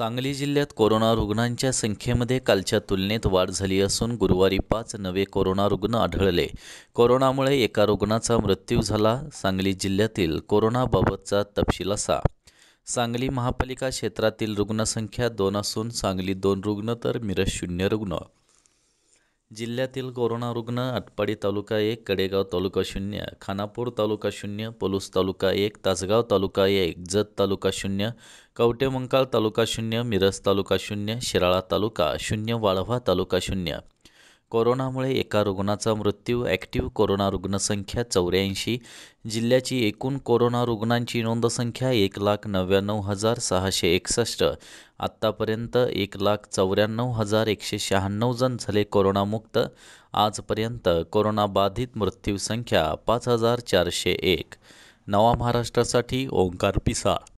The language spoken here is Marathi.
सांगली जिल्ह्यात कोरोना रुग्णांच्या संख्येमध्ये कालच्या तुलनेत वाढ झाली असून गुरुवारी पाच नवे कोरोना रुग्ण आढळले कोरोनामुळे एका रुग्णाचा मृत्यू झाला सांगली जिल्ह्यातील कोरोनाबाबतचा तपशील असा सांगली महापालिका क्षेत्रातील रुग्णसंख्या दोन असून सांगली दोन रुग्ण तर मिरज शून्य रुग्ण जिल्ह्यातील कोरोना रुग्ण आटपाडी तालुका एक कडेगाव तालुका शून्य खानापूर तालुका शून्य पलूस तालुका एक तासगाव तालुका एक जत तालुका शून्य कवटेमंकाळ तालुका शून्य मिरज तालुका शून्य शिराळा तालुका शून्य वाळवा तालुका शून्य कोरोनामुळे एका रुग्णाचा मृत्यू ॲक्टिव्ह कोरोना रुग्णसंख्या चौऱ्याऐंशी जिल्ह्याची एकूण कोरोना रुग्णांची नोंदसंख्या एक लाख नव्याण्णव हजार सहाशे एकसष्ट आत्तापर्यंत एक लाख चौऱ्याण्णव हजार एकशे शहाण्णव जण झाले कोरोनामुक्त आजपर्यंत कोरोनाबाधित मृत्यूसंख्या पाच हजार चारशे एक नवा महाराष्ट्रासाठी ओंकार पिसा